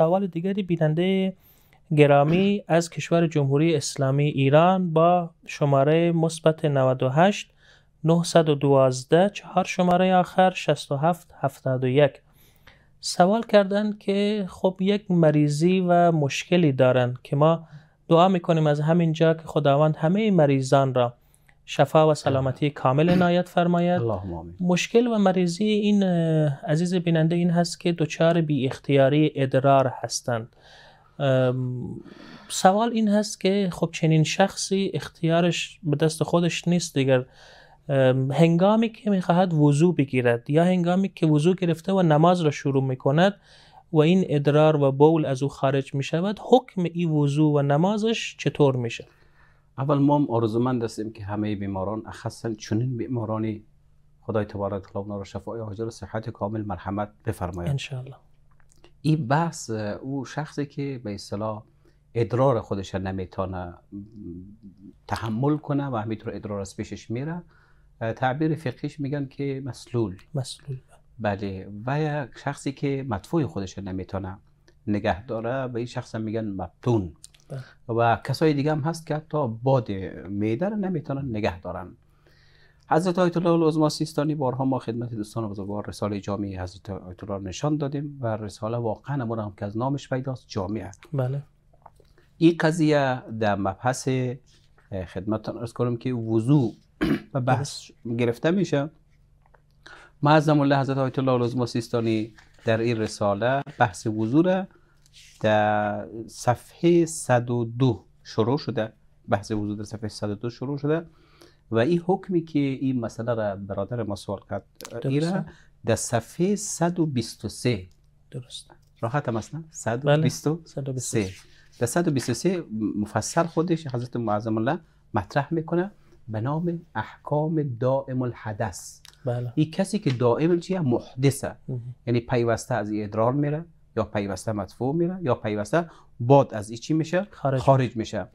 سوال دیگری بیننده گرامی از کشور جمهوری اسلامی ایران با شماره مثبت 98 912 چهار شماره آخر 67 71 سوال کردن که خب یک مریضی و مشکلی دارن که ما دعا میکنیم از همین جا که خداوند همه مریضان را شفا و سلامتی کامل عنایت فرماید مشکل و مریضی این عزیز بیننده این هست که دچار بی اختیاری ادرار هستند سوال این هست که خب چنین شخصی اختیارش به دست خودش نیست دیگر هنگامی که میخواهد وضوع بگیرد یا هنگامی که وضوع گرفته و نماز را شروع میکند و این ادرار و بول از او خارج میشود حکم این وضوع و نمازش چطور میشه اول ما هم آرزومند هستیم که همه بیماران اخصا چنین بیمارانی خدای تبارک و را شفای عاجل صحت کامل مرحمت بفرماید انشالله این بحث او شخصی که به اصطلاح ادرار خودش نمیتونه تحمل کنه و همینطور ادرار از پیشش میره تعبیر فقهیش میگن که مسلول مسلول بله و یک شخصی که مدفوع خودش نمیتونه نگه داره به این شخص میگن مبتون و کسای دیگه هم هست که تا باد میده رو نمیتونن نگه دارن حضرت آیت الله العظما سیستانی بارها ما خدمت دوستان بزرگوار رساله جامعه حضرت آیت الله نشان دادیم و رساله واقعا ما هم که از نامش پیداست جامعه بله این قضیه در مبحث خدمتتان ارز کنم که وضوع و بحث گرفته میشه معظم الله حضرت آیت الله العظما سیستانی در این رساله بحث وضوع در صفحه 102 شروع شده بحث وضو صفحه 102 شروع شده و این حکمی که این مسئله را برادر ما سوال کرد در صفحه 123 درست راحت هم است 123 بله. در 123 مفصل خودش حضرت معظم الله مطرح میکنه به نام احکام دائم الحدث بله این کسی که دائم چیه محدثه یعنی پیوسته از ادرار میره یا پیوسته مدفوع میره یا پیوسته باد از چی میشه خارج, میشه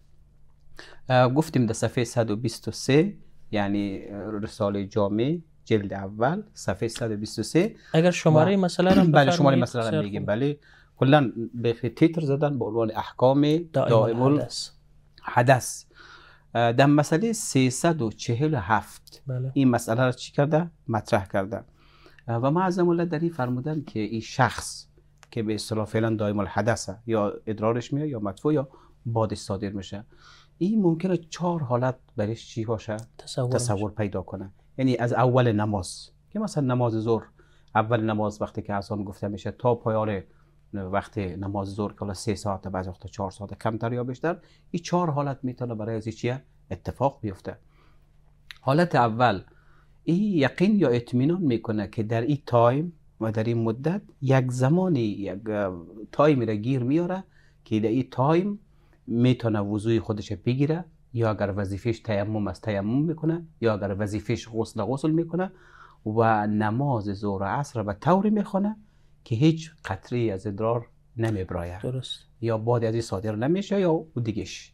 گفتیم در صفحه 123 یعنی رساله جامع جلد اول صفحه 123 اگر بله، شماره مسئله رو بله شماره مسئله رو میگیم بله کلا به تیتر زدن به عنوان احکام دائم حدث در مسئله 347 بله. این مسئله را چی کرده؟ مطرح کرده و ما از در این فرمودن که این شخص که به اصطلاح فعلا دائم الحدثه یا ادرارش میاد یا مدفوع یا بادش صادر میشه این ممکنه چهار حالت برش چی باشه تصور, پیدا کنه یعنی از اول نماز که مثلا نماز ظهر اول نماز وقتی که اذان گفته میشه تا پایان وقتی نماز ظهر که سه 3 ساعت بعضی وقتا چهار ساعت کمتر یا بیشتر این چهار حالت میتونه برای از چیه اتفاق بیفته حالت اول این یقین یا اطمینان میکنه که در این تایم و در این مدت یک زمانی یک تایمی را گیر میاره که در این تایم میتونه وضوع خودش بگیره یا اگر وظیفش تیمم است تیمم میکنه یا اگر وظیفش غسل غسل میکنه و نماز ظهر و عصر به طوری میخونه که هیچ قطری از ادرار نمیبراید درست یا بعد از این صادر نمیشه یا دیگهش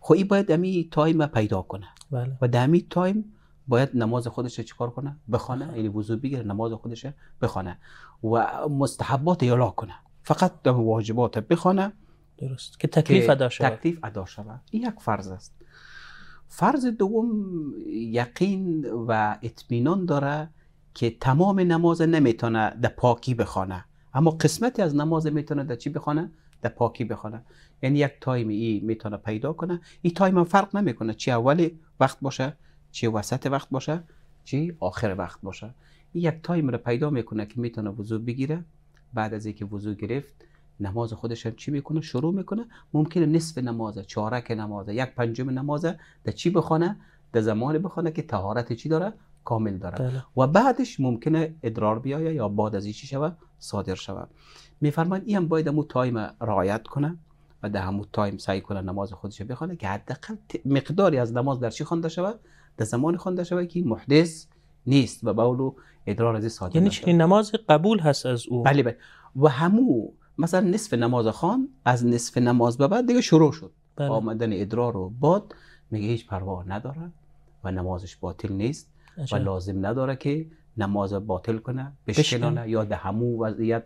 خب این باید امی تایم پیدا کنه بله. و در تایم باید نماز خودش چیکار کنه بخوانه یعنی وضو بگیره نماز خودش بخونه و مستحبات یلا کنه فقط واجبات بخونه درست که تکلیف ادا شود تکلیف ادا شود این یک فرض است فرض دوم یقین و اطمینان داره که تمام نماز نمیتونه در پاکی بخوانه اما قسمتی از نماز میتونه در چی بخوانه در پاکی بخوانه یعنی یک تایم ای میتونه پیدا کنه این تایم فرق نمیکنه چی اول وقت باشه چه وسط وقت باشه چی آخر وقت باشه این یک تایم رو پیدا میکنه که میتونه وضوع بگیره بعد از اینکه وضوع گرفت نماز خودش هم چی میکنه شروع میکنه ممکنه نصف نمازه چهارک نمازه یک پنجم نمازه در چی بخونه در زمان بخونه که طهارت چی داره کامل داره بله. و بعدش ممکنه ادرار بیایه یا بعد از چی شوه صادر شوه میفرمان این هم باید مو تایم رعایت کنه و در همون تایم سعی کنه نماز خودش بخونه که حداقل مقداری از نماز در چی خوانده شوه در زمان خوانده شوه که محدث نیست و بول ادرار از ساده یعنی چه نماز قبول هست از او بله بله و همو مثلا نصف نماز خان از نصف نماز به بعد دیگه شروع شد بله. آمدن ادرار و باد میگه هیچ پروا نداره و نمازش باطل نیست و لازم نداره که نماز باطل کنه بشکنانه یا ده همو وضعیت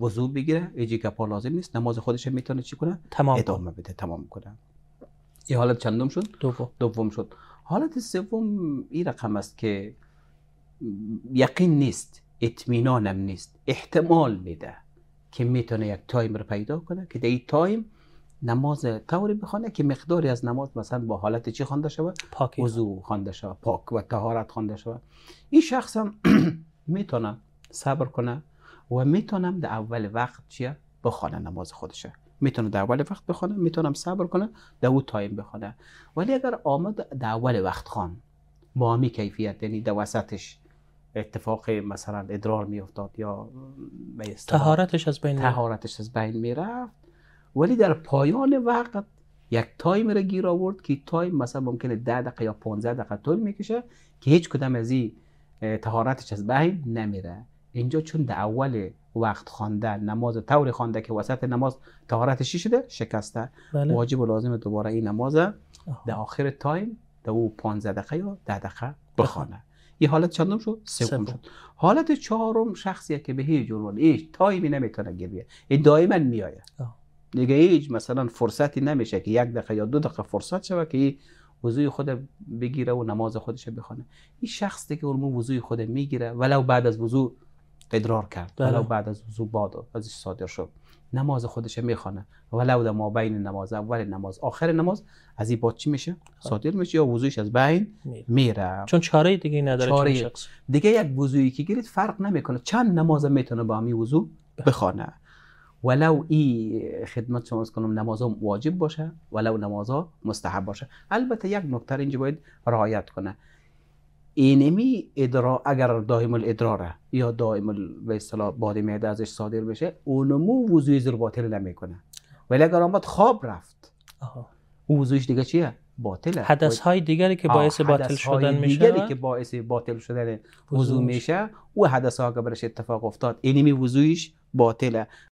وضوع بگیره ایجی که پا لازم نیست نماز خودش میتونه چی تمام ادامه بده تمام کنه این حالت چندم شد دوم شد حالت سوم این رقم است که یقین نیست اطمینانم نیست احتمال میده که میتونه یک تایم رو پیدا کنه که در این تایم نماز طوری بخونه که مقداری از نماز مثلا با حالت چی خوانده شود پاکی وضو خوانده شود پاک و طهارت خوانده شود این شخص هم میتونه صبر کنه و میتونم در اول وقت چیه بخونه نماز خودشه میتونه در اول وقت بخونه میتونم صبر کنم، در اون تایم بخونه ولی اگر آمد در اول وقت خوان با همی کیفیت یعنی در وسطش اتفاق مثلا ادرار میافتاد یا تهارتش از بین تهارتش از بین میرفت ولی در پایان وقت یک تایم را گیر آورد که تایم مثلا ممکنه 10 دقیقه یا 15 دقیقه طول میکشه که هیچ کدام از این تهارتش از بین نمیره اینجا چون در اول وقت خوانده نماز طوری خوانده که وسط نماز طهارتش شده شکسته بله. واجب و لازم دوباره این نماز در آخر تایم در او 15 دقیقه یا 10 دقیقه بخونه. این حالت چندم شد سوم شد حالت چهارم شخصیه که به هیچ جور هیچ تایمی نمیتونه گیر این دائما میایه دیگه هیچ مثلا فرصتی نمیشه که یک دقیقه یا دو دقیقه فرصت شوه که این خود بگیره و نماز خودش بخونه این شخصی که اون وضوی خود میگیره ولو بعد از وضو ادرار کرد ولو بله. بعد از وضو باد ازش صادر شد نماز خودش میخونه ولو ما بین نماز اول نماز آخر نماز از این باد چی میشه خب. صادر میشه یا وضوش از بین میره چون چاره دیگه نداره چاره شخص. دیگه یک وضوی که گیرید فرق نمیکنه چند نماز میتونه با همین وضو بله. بخونه ولو ای خدمت شما از کنم نماز واجب باشه ولو نماز مستحب باشه البته یک نکتر اینجا باید رعایت کنه اینمی ادرا اگر دائم الادراره یا دائم به اصطلاح باد معده ازش صادر بشه اونمو وضوی زیر باطل نمیکنه ولی اگر آمد خواب رفت اون وضویش دیگه چیه باطله حدث های دیگری که باعث باطل شدن میشه دیگری که باعث باطل شدن وضو میشه او حدث ها که برش اتفاق افتاد اینمی وضویش باطله